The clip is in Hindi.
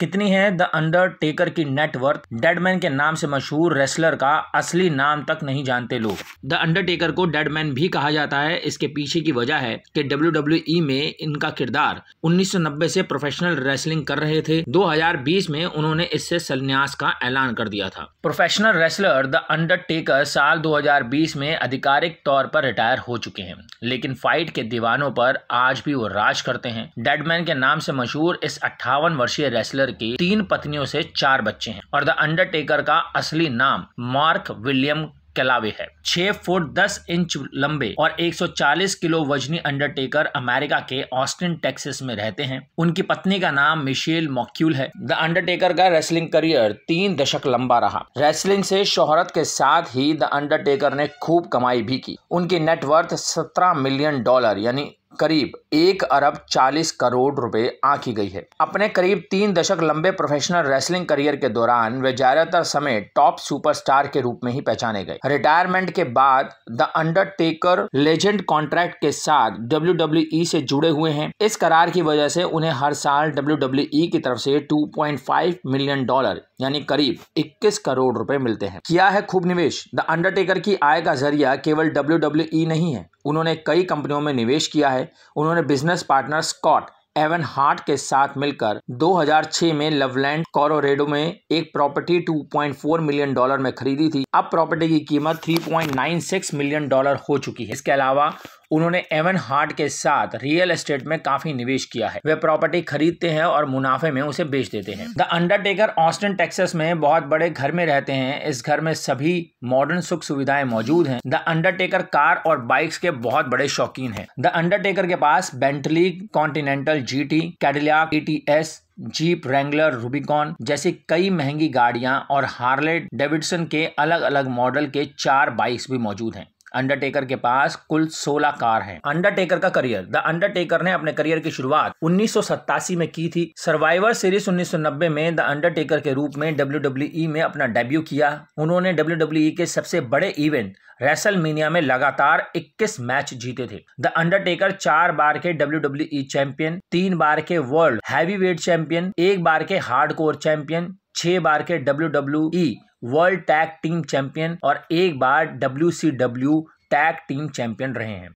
कितनी है द अंडरटेकर की नेटवर्थ डेडमैन के नाम से मशहूर रेसलर का असली नाम तक नहीं जानते लोग द अंडरटेकर को डेडमैन भी कहा जाता है इसके पीछे की वजह है कि डब्ल्यू e में इनका किरदार 1990 से प्रोफेशनल रेसलिंग कर रहे थे 2020 में उन्होंने इससे संन्यास का ऐलान कर दिया था प्रोफेशनल रेसलर द अंडरटेकर साल दो में आधिकारिक तौर पर रिटायर हो चुके हैं लेकिन फाइट के दीवानों पर आज भी वो राज करते हैं डेडमैन के नाम से मशहूर इस अट्ठावन वर्षीय रेसलर अंडरटेकर की तीन पत्नियों से चार बच्चे हैं और द अंडरटेकर का असली नाम मार्क विलियम कैलावे है छह फुट दस इंच लंबे और 140 किलो वजनी अंडरटेकर अमेरिका के ऑस्टिन टेक्सिस में रहते हैं उनकी पत्नी का नाम मिशेल मॉक्यूल है द अंडरटेकर का रेसलिंग करियर तीन दशक लंबा रहा रेसलिंग से शोहरत के साथ ही द अंडरटेकर ने खूब कमाई भी की उनकी नेटवर्थ सत्रह मिलियन डॉलर यानी करीब एक अरब चालीस करोड़ रुपए आंकी गई है अपने करीब तीन दशक लंबे प्रोफेशनल रेसलिंग करियर के दौरान वे ज्यादातर समय टॉप सुपरस्टार के रूप में ही पहचाने गए रिटायरमेंट के बाद द अंडरटेकर लेजेंड कॉन्ट्रैक्ट के साथ डब्ल्यू e से जुड़े हुए हैं इस करार की वजह से उन्हें हर साल डब्ल्यू e की तरफ से 2.5 मिलियन डॉलर यानी करीब 21 करोड़ रुपए मिलते हैं किया है खूब निवेश द अंडरटेकर की आय का जरिया केवल डब्ल्यू e नहीं है उन्होंने कई कंपनियों में निवेश किया है उन्होंने business partner Scott Evan Hart के साथ मिलकर 2006 में लवलैंड कॉरोडो में एक प्रॉपर्टी 2.4 मिलियन डॉलर में खरीदी थी अब प्रॉपर्टी की कीमत 3.96 मिलियन डॉलर हो चुकी है इसके अलावा उन्होंने एवन हार्ट के साथ रियल एस्टेट में काफी निवेश किया है वे प्रॉपर्टी खरीदते हैं और मुनाफे में उसे बेच देते हैं द अंडरटेकर ऑस्टन टेक्सास में बहुत बड़े घर में रहते हैं इस घर में सभी मॉडर्न सुख सुविधाएं मौजूद हैं द अंडरटेकर कार और बाइक्स के बहुत बड़े शौकीन हैं द अंडरटेकर के पास Bentley Continental T Cadillac ATS Jeep Wrangler Rubicon जैसी कई महंगी गाड़ियां और हार्ले डेविडसन के अलग अलग मॉडल के चार बाइक्स भी मौजूद हैं अंडरटेकर के पास कुल 16 कार हैं अंडरटेकर का करियर द अंडरटेकर ने अपने करियर की शुरुआत उन्नीस में की थी सर्वाइवर सीरीज 1990 में द अंडरटेकर के रूप में डब्ल्यू में अपना डेब्यू किया उन्होंने डब्ल्यू के सबसे बड़े इवेंट रेसल में लगातार इक्कीस मैच जीते थे द अंडरटेकर चार बार के डब्ल्यू चैंपियन तीन बार के वर्ल्ड हैवी वेट चैंपियन एक बार के हार्डकोर चैंपियन छह बार के W world tag team champion और एक बार W C W tag team champion रहे हैं